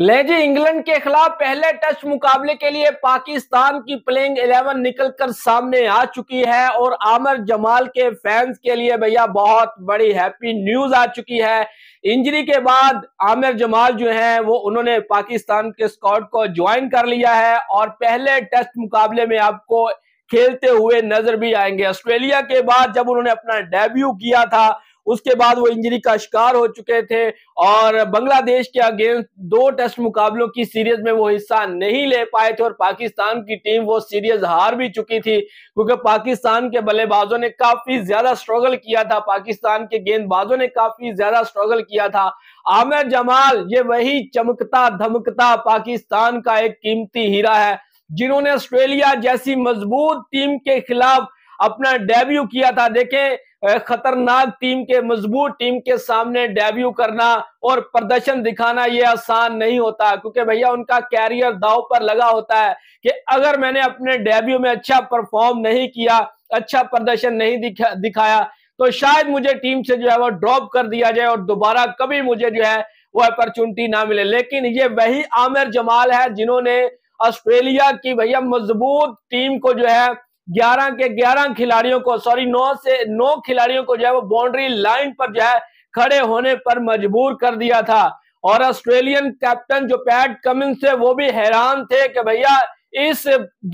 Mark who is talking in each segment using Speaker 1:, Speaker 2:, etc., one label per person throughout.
Speaker 1: ले जी इंग्लैंड के खिलाफ पहले टेस्ट मुकाबले के लिए पाकिस्तान की प्लेइंग 11 निकलकर सामने आ चुकी है और आमिर जमाल के फैंस के लिए भैया बहुत बड़ी हैप्पी न्यूज आ चुकी है इंजरी के बाद आमिर जमाल जो है वो उन्होंने पाकिस्तान के स्कॉट को ज्वाइन कर लिया है और पहले टेस्ट मुकाबले में आपको खेलते हुए नजर भी आएंगे ऑस्ट्रेलिया के बाद जब उन्होंने अपना डेब्यू किया था उसके बाद वो इंजरी का शिकार हो चुके थे और बांग्लादेश के अगेंस्ट दो टेस्ट मुकाबलों की सीरीज में वो हिस्सा नहीं ले पाए थे और पाकिस्तान की टीम वो सीरीज हार भी चुकी थी क्योंकि पाकिस्तान के बल्लेबाजों ने काफी ज्यादा स्ट्रगल किया था पाकिस्तान के गेंदबाजों ने काफी ज्यादा स्ट्रगल किया था आमिर जमाल ये वही चमकता धमकता पाकिस्तान का एक कीमती हीरा है जिन्होंने ऑस्ट्रेलिया जैसी मजबूत टीम के खिलाफ अपना डेब्यू किया था देखें खतरनाक टीम के मजबूत टीम के सामने डेब्यू करना और प्रदर्शन दिखाना ये आसान नहीं होता क्योंकि भैया उनका कैरियर दाव पर लगा होता है कि अगर मैंने अपने डेब्यू में अच्छा परफॉर्म नहीं किया अच्छा प्रदर्शन नहीं दिखा, दिखाया तो शायद मुझे टीम से जो है वो ड्रॉप कर दिया जाए और दोबारा कभी मुझे जो है वो अपॉर्चुनिटी ना मिले लेकिन ये वही आमिर जमाल है जिन्होंने ऑस्ट्रेलिया की भैया मजबूत टीम को जो है ग्यारह के ग्यारह खिलाड़ियों को सॉरी नौ से नौ खिलाड़ियों को जो है वो बाउंड्री लाइन पर जो है खड़े होने पर मजबूर कर दिया था और ऑस्ट्रेलियन कैप्टन जो पैट कमिंग्स थे वो भी हैरान थे कि भैया इस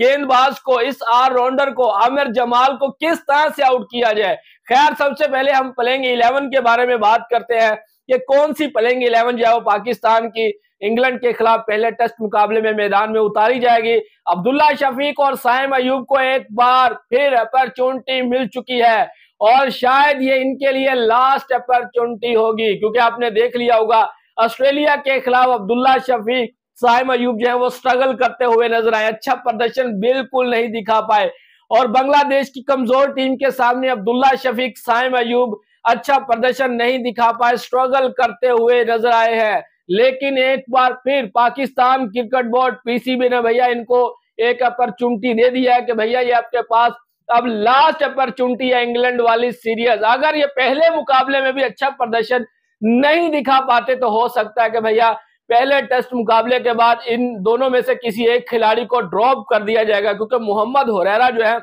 Speaker 1: गेंदबाज को इस ऑलराउंडर को आमिर जमाल को किस तरह से आउट किया जाए खैर सबसे पहले हम प्लेइंग इलेवन के बारे में बात करते हैं ये कौन सी प्लेइंग इलेवन जो है वो पाकिस्तान की इंग्लैंड के खिलाफ पहले टेस्ट मुकाबले में मैदान में उतारी जाएगी अब्दुल्ला शफीक और साइम अयूब को एक बार फिर अपॉर्चुनिटी मिल चुकी है और शायद ये इनके लिए लास्ट अपॉर्चुनिटी होगी क्योंकि आपने देख लिया होगा ऑस्ट्रेलिया के खिलाफ अब्दुल्ला शफीक साइम अयूब जो है वो स्ट्रगल करते हुए नजर आए अच्छा प्रदर्शन बिल्कुल नहीं दिखा पाए और बांग्लादेश की कमजोर टीम के सामने अब्दुल्ला शफीक साइम अयूब अच्छा प्रदर्शन नहीं दिखा पाए स्ट्रगल करते हुए नजर आए हैं लेकिन एक बार फिर पाकिस्तान क्रिकेट बोर्ड पीसीबी ने भैया इनको एक अपॉर्चुनिटी दे दिया है कि भैया ये आपके पास अब लास्ट अपॉर्चुनिटी है इंग्लैंड वाली सीरीज अगर ये पहले मुकाबले में भी अच्छा प्रदर्शन नहीं दिखा पाते तो हो सकता है कि भैया पहले टेस्ट मुकाबले के बाद इन दोनों में से किसी एक खिलाड़ी को ड्रॉप कर दिया जाएगा क्योंकि मोहम्मद होरेरा जो है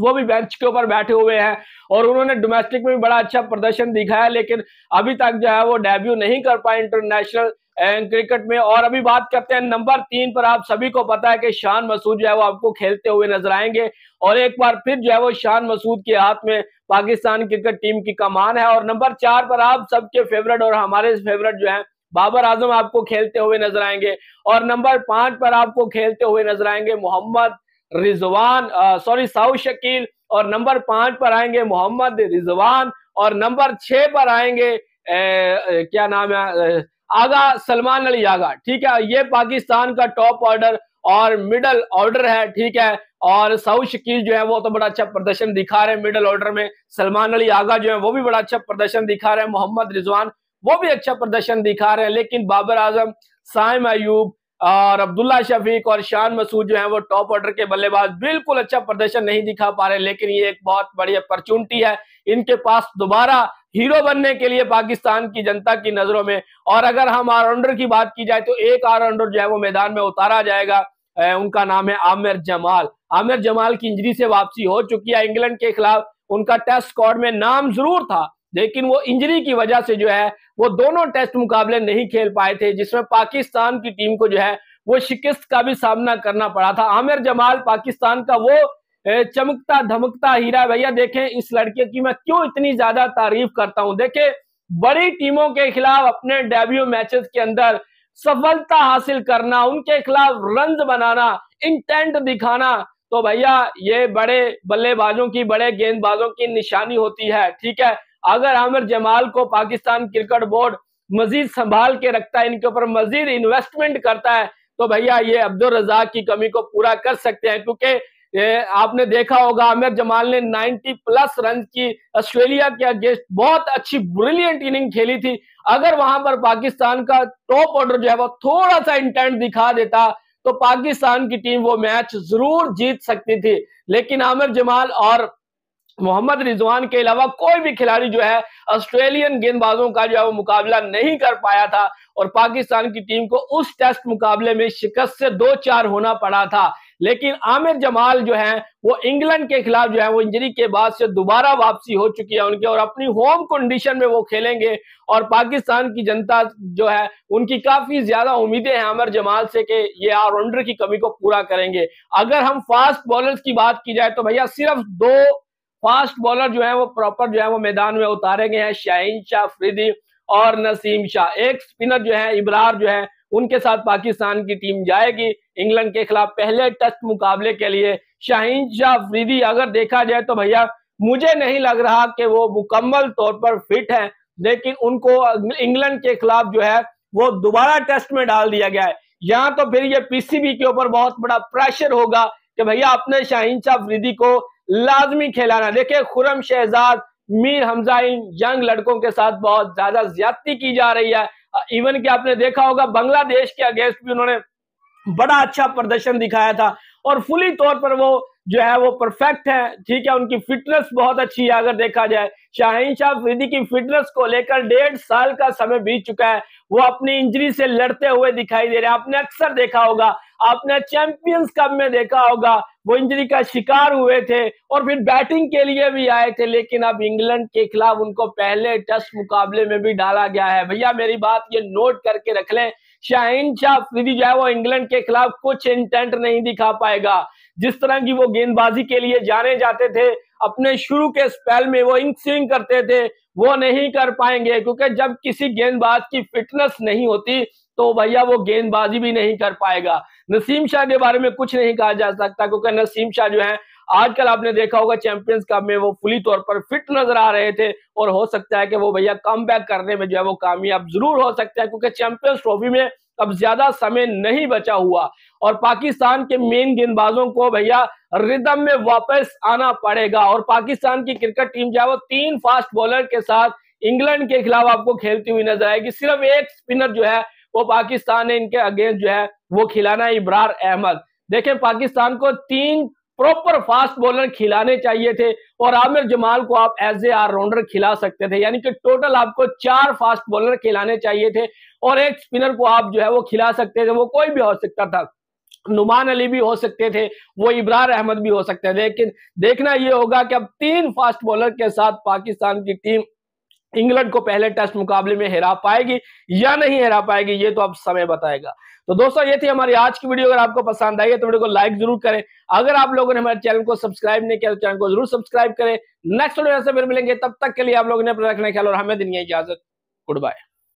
Speaker 1: वो भी बेंच के ऊपर बैठे हुए हैं और उन्होंने डोमेस्टिक में भी बड़ा अच्छा प्रदर्शन दिखाया लेकिन अभी तक जो है वो डेब्यू नहीं कर पाए इंटरनेशनल अं, क्रिकेट में और अभी बात करते हैं नंबर तीन पर आप सभी को पता है कि शान मसूद जो है वो आपको खेलते हुए नजर आएंगे और एक बार फिर जो है वो शान मसूद के हाथ में पाकिस्तान क्रिकेट टीम की कमान है और नंबर चार पर आप सबके फेवरेट और हमारे फेवरेट जो है बाबर आजम आपको खेलते हुए नजर आएंगे और नंबर पांच पर आपको खेलते हुए नजर आएंगे मोहम्मद रिजवान सॉरी साउ शकील और नंबर पांच पर आएंगे मोहम्मद रिजवान और नंबर छह पर आएंगे ए, क्या नाम है आगा सलमान अली आगा ठीक है ये पाकिस्तान का टॉप ऑर्डर और मिडल ऑर्डर है ठीक है और साउथ शकील जो है वो तो बड़ा अच्छा प्रदर्शन दिखा रहे हैं मिडल ऑर्डर में सलमान अली आगा जो है वो भी बड़ा अच्छा प्रदर्शन दिखा रहे हैं मोहम्मद रिजवान वो भी अच्छा प्रदर्शन दिखा रहे हैं लेकिन बाबर आजम साइम अयूब और अब्दुल्ला शफीक और शान मसूद जो है वो टॉप ऑर्डर के बल्लेबाज बिल्कुल अच्छा प्रदर्शन नहीं दिखा पा रहे लेकिन ये एक बहुत बड़ी अपॉर्चुनिटी है इनके पास दोबारा हीरो बनने के लिए पाकिस्तान की जनता की नजरों में और अगर हम ऑलराउंडर की बात की जाए तो एक ऑलराउंडर जो है वो मैदान में उतारा जाएगा उनका नाम है आमिर जमाल आमिर जमाल की इंजरी से वापसी हो चुकी है इंग्लैंड के खिलाफ उनका टेस्ट स्क्वाड में नाम जरूर था लेकिन वो इंजरी की वजह से जो है वो दोनों टेस्ट मुकाबले नहीं खेल पाए थे जिसमें पाकिस्तान की टीम को जो है वो शिकस्त का भी सामना करना पड़ा था आमिर जमाल पाकिस्तान का वो चमकता धमकता हीरा भैया देखें इस लड़के की मैं क्यों इतनी ज्यादा तारीफ करता हूं देखे बड़ी टीमों के खिलाफ अपने डेब्यू मैचेस के अंदर सफलता हासिल करना उनके खिलाफ रन बनाना इंटेंट दिखाना तो भैया ये बड़े बल्लेबाजों की बड़े गेंदबाजों की निशानी होती है ठीक है अगर आमिर जमाल को पाकिस्तान क्रिकेट बोर्ड मजीद संभाल के रखता है इनके ऊपर मजीद इन्वेस्टमेंट करता है तो भैया ये अब्दुल रजाक की कमी को पूरा कर सकते हैं क्योंकि आपने देखा होगा आमिर जमाल ने 90 प्लस रन की ऑस्ट्रेलिया के अगेंस्ट बहुत अच्छी ब्रिलियंट इनिंग खेली थी अगर वहां पर पाकिस्तान का टॉप ऑर्डर जो है वो थोड़ा सा इंटेंट दिखा देता तो पाकिस्तान की टीम वो मैच जरूर जीत सकती थी लेकिन आमिर जमाल और मोहम्मद रिजवान के अलावा कोई भी खिलाड़ी जो है ऑस्ट्रेलियन गेंदबाजों का जो है वो मुकाबला नहीं कर पाया था और पाकिस्तान की टीम को उस टेस्ट मुकाबले में शिकस्त से दो चार होना पड़ा था लेकिन आमिर जमाल जो है वो इंग्लैंड के खिलाफ जो है वो इंजरी के बाद से दोबारा वापसी हो चुकी है उनके और अपनी होम कंडीशन में वो खेलेंगे और पाकिस्तान की जनता जो है उनकी काफी ज्यादा उम्मीदें हैं आमिर जमाल से कि ये ऑलराउंडर की कमी को पूरा करेंगे अगर हम फास्ट बॉलर की बात की जाए तो भैया सिर्फ दो फास्ट बॉलर जो है वो प्रॉपर जो है वो मैदान में उतारे गए हैं शाहीन शाह फ्रीदी और नसीम शाह एक स्पिनर जो है इमरार जो है उनके साथ पाकिस्तान की टीम जाएगी इंग्लैंड के खिलाफ पहले टेस्ट मुकाबले के लिए शाहीन शाह फ्रीदी अगर देखा जाए तो भैया मुझे नहीं लग रहा कि वो मुकम्मल तौर पर फिट है लेकिन उनको इंग्लैंड के खिलाफ जो है वो दोबारा टेस्ट में डाल दिया गया है यहाँ तो फिर ये पीसीबी के ऊपर बहुत बड़ा प्रेशर होगा कि भैया अपने शाहीन शाह फ्रीदी को लाजमी खिलाना देखिये खुरम शहजाद मीर हमजा इन यंग लड़कों के साथ बहुत ज्यादा ज्यादती की जा रही है इवन कि आपने देखा होगा बांग्लादेश के अगेंस्ट भी उन्होंने बड़ा अच्छा प्रदर्शन दिखाया था और फुली तौर पर वो जो है वो परफेक्ट है ठीक है उनकी फिटनेस बहुत अच्छी है अगर देखा जाए शाहिन शाह फ्रीदी की फिटनेस को लेकर डेढ़ साल का समय बीत चुका है वो अपनी इंजरी से लड़ते हुए दिखाई दे रहे हैं आपने अक्सर देखा होगा आपने चैंपियंस कप में देखा होगा वो इंजरी का शिकार हुए थे और फिर बैटिंग के लिए भी आए थे लेकिन अब इंग्लैंड के खिलाफ उनको पहले टेस्ट मुकाबले में भी डाला गया है भैया मेरी बात ये नोट करके रख लें शाहीन शाह जो है वो इंग्लैंड के खिलाफ कुछ इंटेंट नहीं दिखा पाएगा जिस तरह की वो गेंदबाजी के लिए जाने जाते थे अपने शुरू के स्पेल में वो इन स्विंग करते थे वो नहीं कर पाएंगे क्योंकि जब किसी गेंदबाज की फिटनेस नहीं होती तो भैया वो गेंदबाजी भी नहीं कर पाएगा नसीम शाह के बारे में कुछ नहीं कहा जा सकता क्योंकि नसीम शाह जो है आजकल आपने देखा होगा चैंपियंस कप में वो फुली तौर पर फिट नजर आ रहे थे और हो सकता है कि वो भैया कम करने में जो है वो कामयाब जरूर हो सकता है क्योंकि चैंपियंस ट्रॉफी में अब ज्यादा समय नहीं बचा हुआ और पाकिस्तान के मेन गेंदबाजों को भैया रिदम में वापस आना पड़ेगा और पाकिस्तान की क्रिकेट टीम जो है वो तीन फास्ट बॉलर के साथ इंग्लैंड के खिलाफ आपको खेलती हुई नजर आएगी सिर्फ एक स्पिनर जो है वो पाकिस्तान ने इनके अगेंस्ट जो है वो खिलाना इब्रार अहमद देखें पाकिस्तान को तीन प्रॉपर फास्ट बॉलर खिलाने चाहिए थे और आमिर जमाल को आप एज ए राउंडर खिला सकते थे यानी कि टोटल आपको चार फास्ट बॉलर खिलाने चाहिए थे और एक स्पिनर को आप जो है वो खिला सकते थे वो कोई भी हो सकता था नुमान अली भी हो सकते थे वो इब्रार अहमद भी हो सकते थे लेकिन देखना ये होगा कि अब तीन फास्ट बॉलर के साथ पाकिस्तान की टीम इंग्लैंड को पहले टेस्ट मुकाबले में हरा पाएगी या नहीं हरा पाएगी ये तो अब समय बताएगा तो दोस्तों ये थी हमारी आज की वीडियो अगर आपको पसंद आई है तो वीडियो को लाइक जरूर करें अगर आप लोगों ने हमारे चैनल को सब्सक्राइब नहीं किया तो चैनल को जरूर सब्सक्राइब करें नेक्स्ट वीडियो से फिर मिलेंगे तब तक के लिए आप लोगों ने अपना रखने ख्याल और हमें दिन इजाजत गुड बाय